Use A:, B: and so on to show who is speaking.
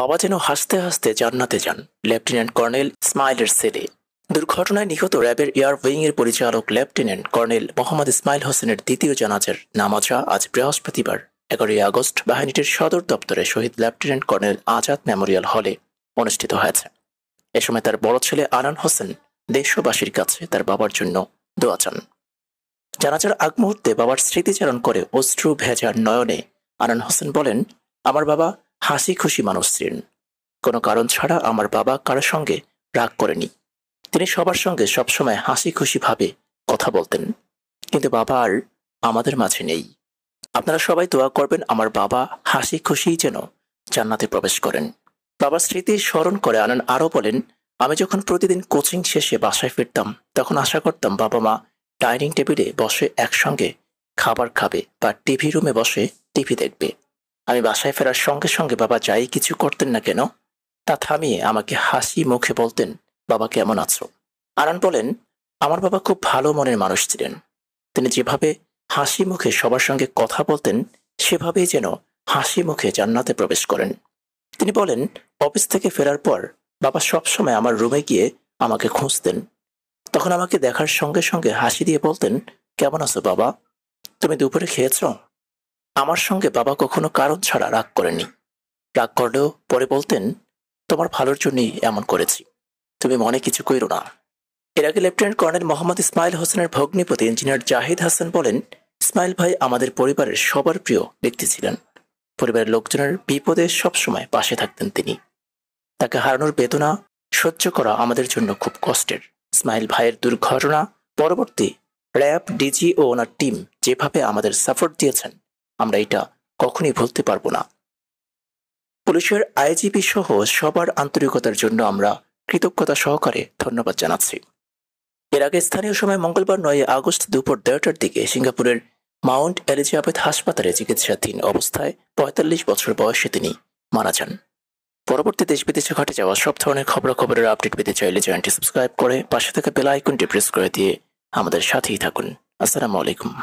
A: বাবা যেন হাসতে হাসতে জান্নাতে যান লেফটেন্যান্ট কর্নেল স্মাইলের ছেলে দুর্ঘটনায় নিহত র্যাবের এয়ার উইং এর পরিচালক লেফটেন্যান্ট কর্নেল মোহাম্মদ ইসমাইল হোসেনের দ্বিতীয় জানাজার নামাজা আজ বৃহস্পতিবার এগারোই আগস্ট বাহিনীটির সদর দপ্তরে শহীদ লেফটেন্যান্ট কর্নেল আজাদ মেমোরিয়াল হলে অনুষ্ঠিত হয়েছে এ সময় তার বড় ছেলে আনান হোসেন দেশবাসীর কাছে তার বাবার জন্য দোয়া চান জানাজার আগ মুহূর্তে বাবার স্মৃতিচারণ করে অশ্রু ভেজার নয়নে আনান হোসেন বলেন আমার বাবা হাসি খুশি মানুষ ছিলেন কোনো কারণ ছাড়া আমার বাবা কারোর সঙ্গে রাগ করেনি তিনি সবার সঙ্গে সবসময় হাসি খুশিভাবে কথা বলতেন কিন্তু বাবা আর আমাদের মাঝে নেই আপনারা সবাই দোয়া করবেন আমার বাবা হাসি খুশি যেন জান্নাতে প্রবেশ করেন বাবার স্মৃতি স্মরণ করে আনন্দ আরও বলেন আমি যখন প্রতিদিন কোচিং শেষে বাসায় ফিরতাম তখন আশা করতাম বাবা মা ডাইনিং টেবিলে বসে একসঙ্গে খাবার খাবে বা টিভি রুমে বসে টিভি দেখবে আমি বাসায় ফেরার সঙ্গে সঙ্গে বাবা যাই কিছু করতেন না কেন তা থামিয়ে আমাকে হাসি মুখে বলতেন বাবা কেমন আছো আরান বলেন আমার বাবা খুব ভালো মনের মানুষ ছিলেন তিনি যেভাবে হাসি মুখে সবার সঙ্গে কথা বলতেন সেভাবেই যেন হাসি মুখে জান্নাতে প্রবেশ করেন তিনি বলেন অফিস থেকে ফেরার পর বাবা সবসময় আমার রুমে গিয়ে আমাকে খুঁজতেন তখন আমাকে দেখার সঙ্গে সঙ্গে হাসি দিয়ে বলতেন কেমন আছো বাবা তুমি দুপুরে খেয়েছো আমার সঙ্গে বাবা কখনো কারণ ছাড়া রাগ করেনি রাগ করলেও পরে বলতেন তোমার ভালোর জন্যই এমন করেছি তুমি মনে কিছু করো না এর আগে লেফটেন্যান্ট কর্নেল মোহাম্মদ ইসমাইল হোসেনের ভগ্নিপতি ইঞ্জিনিয়ার জাহিদ হাসান বলেন ইসমাইল ভাই আমাদের পরিবারের সবার প্রিয় ব্যক্তি ছিলেন পরিবারের লোকজনের বিপদে সবসময় পাশে থাকতেন তিনি তাকে হারানোর বেদনা সহ্য করা আমাদের জন্য খুব কষ্টের ইসমাইল ভাইয়ের দুর্ঘটনা পরবর্তী র্যাব ডিজি ও ওনার টিম যেভাবে আমাদের সাপোর্ট দিয়েছেন আমরা এটা কখনই ভুলতে পারবো না পুলিশের আইজিপি সহ সবার আন্তরিকতার জন্য আমরা কৃতজ্ঞতা সহকারে ধন্যবাদ জানাচ্ছি এর আগে স্থানীয় সময় মঙ্গলবার নয় আগস্ট দুপুর দেড়টার দিকে সিঙ্গাপুরের মাউন্ট এলিজাবেথ হাসপাতালে চিকিৎসাধীন অবস্থায় পঁয়তাল্লিশ বছর বয়সে তিনি মারা যান পরবর্তী দেশ বিদেশে ঘটে যাওয়া সব ধরনের খবরাখবরের আপডেট পেতে চাইলে চ্যানেলটি সাবস্ক্রাইব করে পাশে থাকা বেল আইকনটি প্রেস করে দিয়ে আমাদের সাথেই থাকুন আসসালামু আলাইকুম